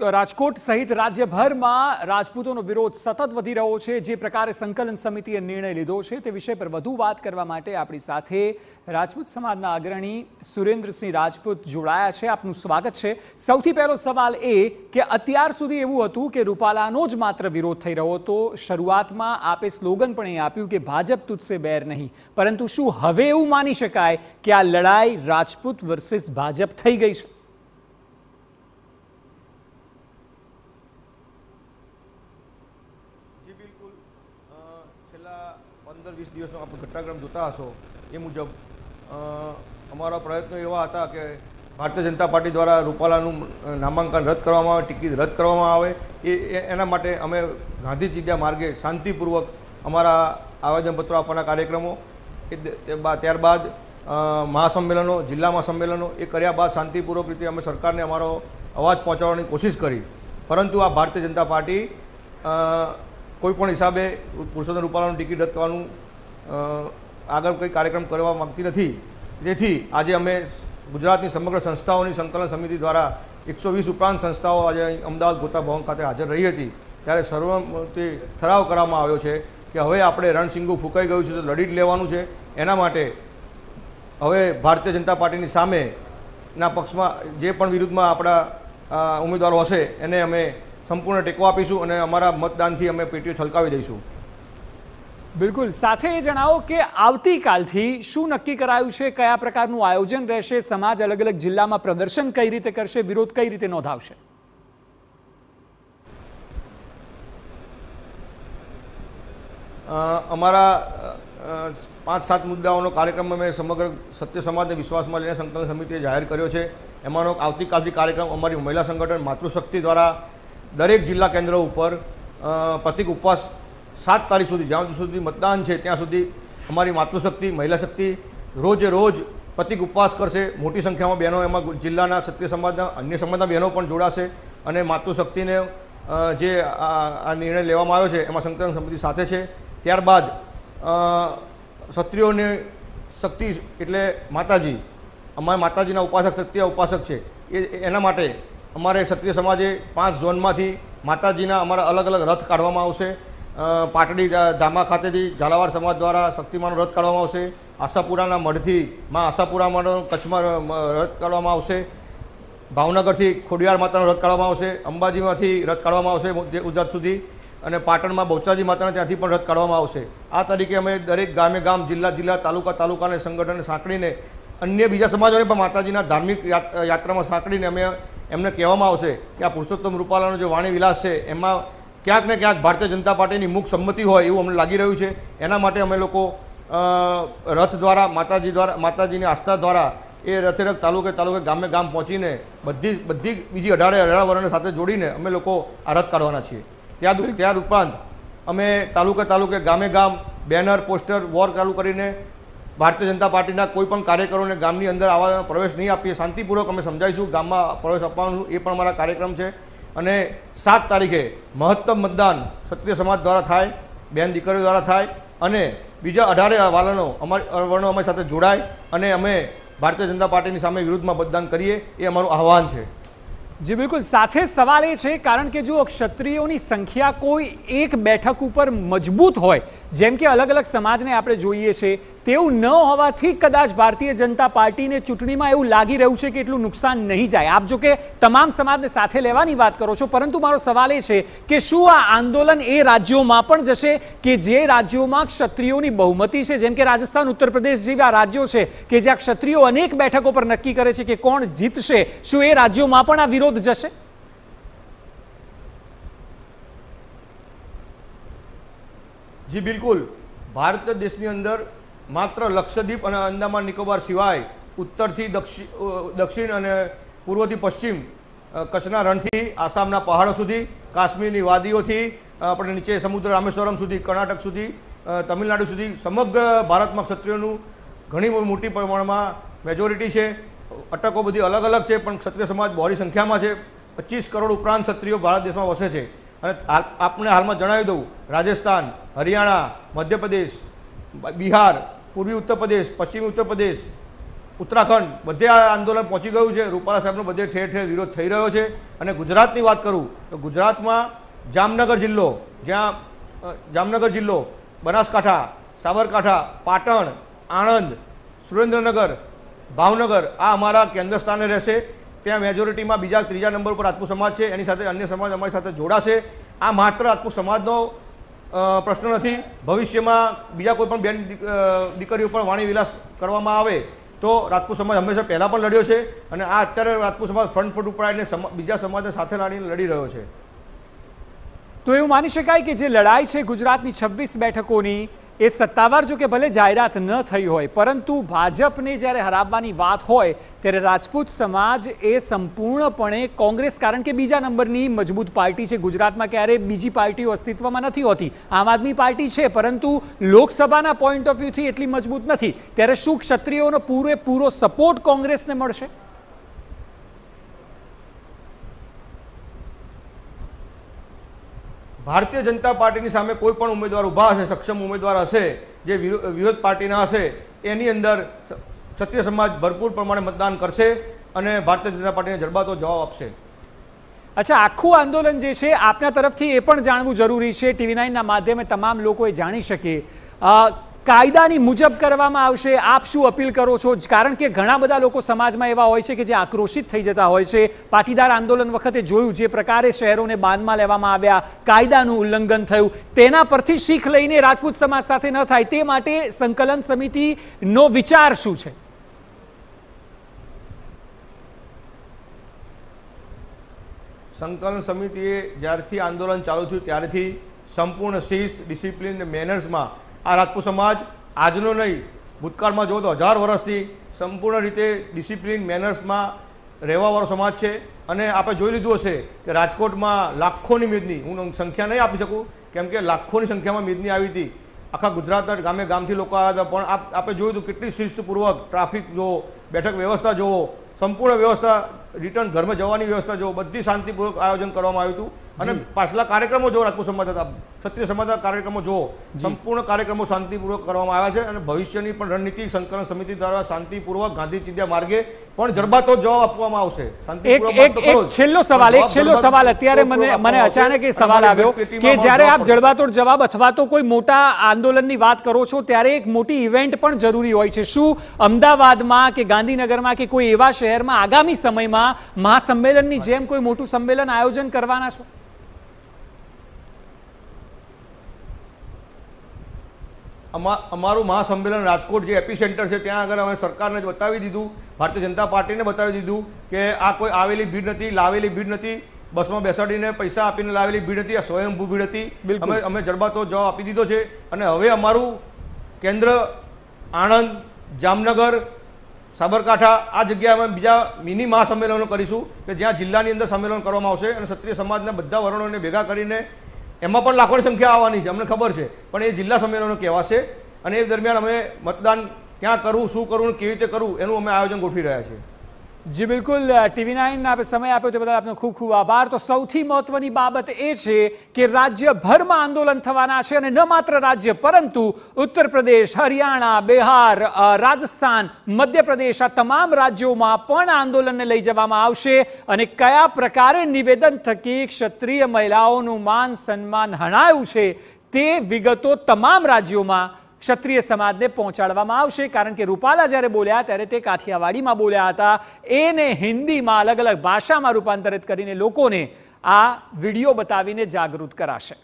રાજકોટ સહિત રાજ્યભરમાં રાજપૂતોનો વિરોધ સતત વધી રહ્યો છે જે પ્રકારે સંકલન સમિતિએ નિર્ણય લીધો છે તે વિષય પર વધુ વાત કરવા માટે આપણી સાથે રાજપૂત સમાજના અગ્રણી સુરેન્દ્રસિંહ રાજપૂત જોડાયા છે આપનું સ્વાગત છે સૌથી પહેલો સવાલ એ કે અત્યાર સુધી એવું હતું કે રૂપાલાનો જ માત્ર વિરોધ થઈ રહ્યો હતો શરૂઆતમાં આપે સ્લોગન પણ એ આપ્યું કે ભાજપ તુજસે બેર નહીં પરંતુ શું હવે એવું માની શકાય કે આ લડાઈ રાજપૂત વર્સિસ ભાજપ થઈ ગઈ છે છેલ્લા પંદર વીસ દિવસનો આપણે ઘટનાક્રમ જોતા હશો એ મુજબ અમારા પ્રયત્નો એવા હતા કે ભારતીય જનતા પાર્ટી દ્વારા રૂપાલાનું નામાંકન રદ કરવામાં આવે ટિકિટ રદ કરવામાં આવે એ એના માટે અમે ગાંધી માર્ગે શાંતિપૂર્વક અમારા આવેદનપત્રો આપવાના કાર્યક્રમો ત્યારબાદ મહાસંમેલનો જિલ્લામાં સંમેલનો એ કર્યા બાદ શાંતિપૂર્વક રીતે અમે સરકારને અમારો અવાજ પહોંચાડવાની કોશિશ કરી પરંતુ આ ભારતીય જનતા પાર્ટી કોઈપણ હિસાબે પુરુષોત્તમ રૂપાલાનું ટિકિટ રદ આગળ કોઈ કાર્યક્રમ કરવા માગતી નથી જેથી આજે અમે ગુજરાતની સમગ્ર સંસ્થાઓની સંકલન સમિતિ દ્વારા એકસો વીસ ઉપરાંત સંસ્થાઓ આજે અમદાવાદ ગોતા ભવન ખાતે હાજર રહી હતી ત્યારે સર્વમતે ઠરાવ કરવામાં આવ્યો છે કે હવે આપણે રણસિંગુ ફૂંકાઈ ગયું છે તો લડી જ લેવાનું છે એના માટે હવે ભારતીય જનતા પાર્ટીની સામેના પક્ષમાં જે પણ વિરુદ્ધમાં આપણા ઉમેદવારો હશે એને અમે સંપૂર્ણ ટેકો આપીશું અને અમારા મતદાનથી અમે પેટીઓ છલકાવી દઈશું બિલકુલ સાથે એ જણાવો કે આવતીકાલથી શું નક્કી કરાયું છે કયા પ્રકારનું આયોજન રહેશે સમાજ અલગ અલગ જિલ્લામાં પ્રદર્શન કઈ રીતે કરશે વિરોધ કઈ રીતે નોંધાવશે અમારા પાંચ સાત મુદ્દાઓનો કાર્યક્રમ અમે સમગ્ર સત્ય સમાજને વિશ્વાસમાં લઈને સંકલન સમિતિએ જાહેર કર્યો છે એમાંનો આવતીકાલથી કાર્યક્રમ અમારી મહિલા સંગઠન માતૃશક્તિ દ્વારા દરેક જિલ્લા કેન્દ્ર ઉપર પતિક ઉપવાસ સાત તારીખ સુધી જ્યાં સુધી મતદાન છે ત્યાં સુધી અમારી માતૃશક્તિ મહિલા શક્તિ રોજે રોજ પ્રતિક ઉપવાસ કરશે મોટી સંખ્યામાં બહેનો એમાં જિલ્લાના ક્ષત્રિય સમાજના અન્ય સમાજના બહેનો પણ જોડાશે અને માતૃશક્તિને જે આ નિર્ણય લેવામાં આવ્યો છે એમાં સંકલન સમિતિ સાથે છે ત્યારબાદ ક્ષત્રિયોની શક્તિ એટલે માતાજી અમારા માતાજીના ઉપાસક શક્તિ ઉપાસક છે એ એના માટે અમારે ક્ષત્રિય સમાજે પાંચ ઝોનમાંથી માતાજીના અમારા અલગ અલગ રથ કાઢવામાં આવશે પાટડી ધામા ખાતેથી ઝાલાવાડ સમાજ દ્વારા શક્તિમાનો રથ કાઢવામાં આવશે આશાપુરાના મઢથી માં આશાપુરામાંનો કચ્છમાં રથ કાઢવામાં આવશે ભાવનગરથી ખોડિયાર માતાનો રથ કાઢવામાં આવશે અંબાજીમાંથી રથ કાઢવામાં આવશે ગુજરાત સુધી અને પાટણમાં બહુચાજી માતાના ત્યાંથી પણ રથ કાઢવામાં આવશે આ તરીકે અમે દરેક ગામે ગામ જિલ્લા જિલ્લા તાલુકા તાલુકાને સંગઠને સાંકળીને અન્ય બીજા સમાજોને પણ માતાજીના ધાર્મિક યાત્રામાં સાંકળીને અમે એમને કહેવામાં આવશે કે આ પુરુષોત્તમ રૂપાલાનો જે વાણી વિલાસ છે એમાં ક્યાંક ને ક્યાંક ભારતીય જનતા પાર્ટીની મુખ સંમતિ હોય એવું અમને લાગી રહ્યું છે એના માટે અમે લોકો રથ દ્વારા માતાજી દ્વારા માતાજીની આસ્થા દ્વારા એ રથે તાલુકે તાલુકે ગામે ગામ પહોંચીને બધી બધી બીજી અઢારે અઢાર વર્ણને સાથે જોડીને અમે લોકો આ રથ કાઢવાના છીએ ત્યાં ત્યાર ઉપરાંત અમે તાલુકે તાલુકે ગામે ગામ બેનર પોસ્ટર વોર ચાલુ કરીને ભારતીય જનતા પાર્ટીના કોઈ પણ કાર્યકરોને ગામની અંદર આવવાનો પ્રવેશ નહીં આપીએ શાંતિપૂર્વક અમે સમજાવીશું ગામમાં પ્રવેશ આપવાનું એ પણ મારા કાર્યક્રમ છે અને સાત તારીખે મહત્તમ મતદાન ક્ષત્રિય સમાજ દ્વારા થાય બેન દીકરીઓ દ્વારા થાય અને બીજા અઢારે વાલનો અમારી વર્ણો અમારી સાથે જોડાય અને અમે ભારતીય જનતા પાર્ટીની સામે વિરુદ્ધમાં મતદાન કરીએ એ અમારું આહવાન છે જી બિલકુલ સાથે સવાલ એ છે કારણ કે જો ક્ષત્રિયોની સંખ્યા કોઈ એક બેઠક ઉપર મજબૂત હોય જેમ કે અલગ અલગ સમાજને આપણે જોઈએ છીએ તેવું ન હોવાથી કદાચ ભારતીય જનતા પાર્ટીને ચૂંટણીમાં એવું લાગી રહ્યું છે કે એટલું નુકસાન નહીં જાય આપ જો કે તમામ સમાજને સાથે લેવાની વાત કરો છો પરંતુ મારો સવાલ એ છે કે શું આ આંદોલન એ રાજ્યોમાં પણ જશે કે જે રાજ્યોમાં ક્ષત્રિયોની બહુમતી છે જેમ કે રાજસ્થાન ઉત્તર પ્રદેશ જેવા રાજ્યો છે કે જ્યાં ક્ષત્રિયો અનેક બેઠકો પર નક્કી કરે છે કે કોણ જીતશે શું એ રાજ્યોમાં પણ આ વિરોધ જશે જી બિલકુલ ભારત દેશની અંદર માત્ર લક્ષદ્વીપ અને અંદામાન નિકોબાર સિવાય ઉત્તરથી દક્ષિણ અને પૂર્વથી પશ્ચિમ કચ્છના રણથી આસામના પહાડો સુધી કાશ્મીરની વાદીઓથી આપણે નીચે સમુદ્ર રામેશ્વરમ સુધી કર્ણાટક સુધી તમિલનાડુ સુધી સમગ્ર ભારતમાં ક્ષત્રિયોનું ઘણી મોટી પ્રમાણમાં મેજોરિટી છે અટકો બધી અલગ અલગ છે પણ ક્ષત્રિય સમાજ બહોળી સંખ્યામાં છે પચીસ કરોડ ઉપરાંત ક્ષત્રિયો ભારત દેશમાં વસે છે અને આપણે હાલમાં જણાવી દઉં રાજસ્થાન હરિયાણા મધ્યપ્રદેશ બિહાર પૂર્વી ઉત્તર પ્રદેશ પશ્ચિમી ઉત્તર પ્રદેશ ઉત્તરાખંડ બધે આ આંદોલન પહોંચી ગયું છે રૂપાલા સાહેબનો બધે ઠેર ઠેર વિરોધ થઈ રહ્યો છે અને ગુજરાતની વાત કરું તો ગુજરાતમાં જામનગર જિલ્લો જ્યાં જામનગર જિલ્લો બનાસકાંઠા સાબરકાંઠા પાટણ આણંદ સુરેન્દ્રનગર ભાવનગર આ અમારા કેન્દ્ર સ્થાને રહેશે ત્યાં મેજોરિટીમાં બીજા ત્રીજા નંબર પર આત્મ સમાજ છે એની સાથે અન્ય સમાજ અમારી સાથે જોડાશે આ માત્ર આત્મ સમાજનો પ્રશ્ન નથી ભવિષ્યમાં બીજા કોઈ પણ બેન દીકરીઓ પણ વાણી વિલાસ કરવામાં આવે તો રાજપૂત સમાજ હંમેશા પહેલાં પણ લડ્યો છે અને આ અત્યારે રાજપૂત સમાજ ફ્રન્ટ ફૂટ ઉપર આવીને બીજા સમાજને સાથે લાડીને લડી રહ્યો છે તો એવું માની શકાય કે જે લડાઈ છે ગુજરાતની છવ્વીસ બેઠકોની એ સત્તાવાર જો કે ભલે જાહેરાત ન થઈ હોય પરંતુ ભાજપને જ્યારે હરાવવાની વાત હોય ત્યારે રાજપૂત સમાજ એ સંપૂર્ણપણે કોંગ્રેસ કારણ કે બીજા નંબરની મજબૂત પાર્ટી છે ગુજરાતમાં ક્યારે બીજી પાર્ટીઓ અસ્તિત્વમાં નથી હોતી આમ આદમી પાર્ટી છે પરંતુ લોકસભાના પોઈન્ટ ઓફ વ્યૂથી એટલી મજબૂત નથી ત્યારે શું ક્ષત્રિયોનો પૂરેપૂરો સપોર્ટ કોંગ્રેસને મળશે ભારતીય જનતા પાર્ટીની સામે કોઈ પણ ઉમેદવાર ઊભા હશે સક્ષમ ઉમેદવાર હશે જે વિરોધ પાર્ટીના હશે એની અંદર ક્ષત્રિય સમાજ ભરપૂર પ્રમાણે મતદાન કરશે અને ભારતીય જનતા પાર્ટીને જડબાતો જવાબ આપશે અચ્છા આખું આંદોલન જે છે આપના તરફથી એ પણ જાણવું જરૂરી છે ટીવી નાઇનના માધ્યમે તમામ લોકો એ જાણી શકે કાયદાની મુજબ કરવામાં આવશે આપ શું અપીલ કરો છો કારણ કે ઘણા બધા લોકો સમાજમાં એવા હોય છે કે જે આક્રોશિત થઈ જતા હોય છે પાટીદાર આંદોલન વખતે જોયું જે પ્રકારે શહેરોને બાનમાં લેવામાં આવ્યા કાયદાનું ઉલ્લંઘન થયું તેના પરથી શીખ લઈને રાજપૂત સમાજ સાથે ન થાય તે માટે સંકલન સમિતિનો વિચાર શું છે સંકલન સમિતિએ જ્યારથી આંદોલન ચાલુ થયું ત્યારથી સંપૂર્ણ શિસ્ત ડિસિપ્લિન મેનર્સમાં આ રાજપૂત સમાજ આજનો નહીં ભૂતકાળમાં જો તો હજાર વર્ષથી સંપૂર્ણ રીતે ડિસિપ્લિન મેનર્સમાં રહેવાવાળો સમાજ છે અને આપણે જોઈ લીધું હશે કે રાજકોટમાં લાખોની મેદની હું સંખ્યા નહીં આપી શકું કેમ કે લાખોની સંખ્યામાં મેદની આવી હતી આખા ગુજરાતના ગામે ગામથી લોકો આવ્યા હતા પણ આપણે જોયું હતું કેટલી શિસ્તપૂર્વક ટ્રાફિક જુઓ બેઠક વ્યવસ્થા જુઓ સંપૂર્ણ વ્યવસ્થા રિટર્ન ઘરમાં જવાની વ્યવસ્થા જો બધી શાંતિપૂર્વક આયોજન કરવામાં આવ્યું હતું અને પાછલા કાર્યક્રમો જો રાજપૂત સમાજ હતા ક્ષત્રિય સમાજના કાર્યક્રમો જુઓ સંપૂર્ણ કાર્યક્રમો શાંતિપૂર્વક કરવામાં આવ્યા છે અને ભવિષ્યની પણ રણનીતિ સંકલન સમિતિ દ્વારા શાંતિપૂર્વક ગાંધી ચિંધ્યા માર્ગે પણ જડબાતો જવાબ આપવામાં આવશે છેલ્લો સવાલ એક છેલ્લો સવાલ અત્યારે મને મને અચાનક એ સવાલ આવ્યો કે જ્યારે આપ જડબાતોડ જવાબ અથવા તો કોઈ મોટા આંદોલનની વાત કરો છો ત્યારે એક મોટી ઇવેન્ટ પણ જરૂરી હોય છે શું અમદાવાદમાં કે ગાંધીનગરમાં કે કોઈ એવા શહેરમાં આગામી સમયમાં મહાસંમેલનની જેમ કોઈ મોટું સંમેલન આયોજન કરવાના છો અમારું મહાસંમેલન રાજકોટ જે એપી સેન્ટર છે ત્યાં આગળ અમે સરકારને બતાવી દીધું ભારતીય જનતા પાર્ટીને બતાવી દીધું કે આ કોઈ આવેલી ભીડ નથી લાવેલી ભીડ નથી બસમાં બેસાડીને પૈસા આપીને લાવેલી ભીડ હતી આ સ્વયંભૂ ભીડ હતી અમે અમે જડબાતો જવાબ આપી દીધો છે અને હવે અમારું કેન્દ્ર આણંદ જામનગર સાબરકાંઠા આ જગ્યાએ અમે બીજા મિની મહાસંમેલનો કરીશું કે જ્યાં જિલ્લાની અંદર સંમેલન કરવામાં આવશે અને ક્ષત્રિય સમાજના બધા વર્ણોને ભેગા કરીને એમાં પણ લાખોની સંખ્યા આવવાની છે અમને ખબર છે પણ એ જિલ્લા સંમેલનો છે અને એ દરમિયાન અમે મતદાન ક્યાં કરવું શું કરવું કેવી રીતે કરવું એનું અમે આયોજન ગોઠવી રહ્યા છીએ જી બિલકુલ ટીવી નાઇન આપણે સમય આપ્યો તે બદલ આપનો ખૂબ ખૂબ આભાર તો સૌથી મહત્વની બાબત એ છે કે રાજ્યભરમાં આંદોલન થવાના છે અને ન માત્ર રાજ્ય પરંતુ ઉત્તર પ્રદેશ હરિયાણા બિહાર રાજસ્થાન મધ્યપ્રદેશ આ તમામ રાજ્યોમાં પણ આંદોલનને લઈ જવામાં આવશે અને કયા પ્રકારે નિવેદન થકી ક્ષત્રિય મહિલાઓનું માન સન્માન હણાયું છે તે વિગતો તમામ રાજ્યોમાં ક્ષત્રિય સમાજને પહોંચાડવામાં આવશે કારણ કે રૂપાલા જ્યારે બોલ્યા ત્યારે તે કાઠિયાવાડીમાં બોલ્યા હતા એને હિન્દીમાં અલગ અલગ ભાષામાં રૂપાંતરિત કરીને લોકોને આ વિડીયો બતાવીને જાગૃત કરાશે